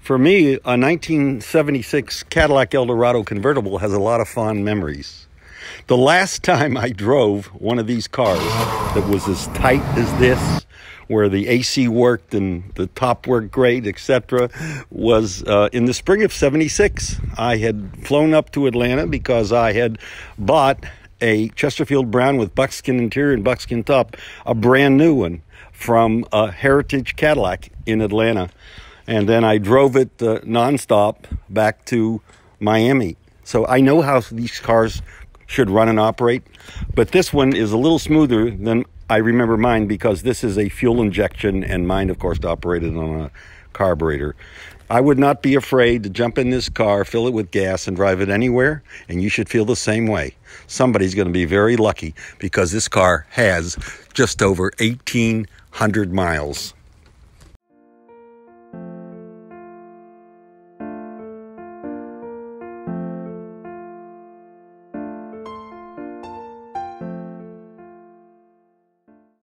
For me, a 1976 Cadillac Eldorado convertible has a lot of fond memories. The last time I drove one of these cars that was as tight as this, where the AC worked and the top worked great, etc., was uh, in the spring of 76. I had flown up to Atlanta because I had bought a Chesterfield Brown with buckskin interior and buckskin top, a brand new one from a uh, Heritage Cadillac in Atlanta and then I drove it uh, nonstop back to Miami. So I know how these cars should run and operate, but this one is a little smoother than I remember mine because this is a fuel injection, and mine, of course, operated on a carburetor. I would not be afraid to jump in this car, fill it with gas, and drive it anywhere, and you should feel the same way. Somebody's going to be very lucky because this car has just over 1,800 miles.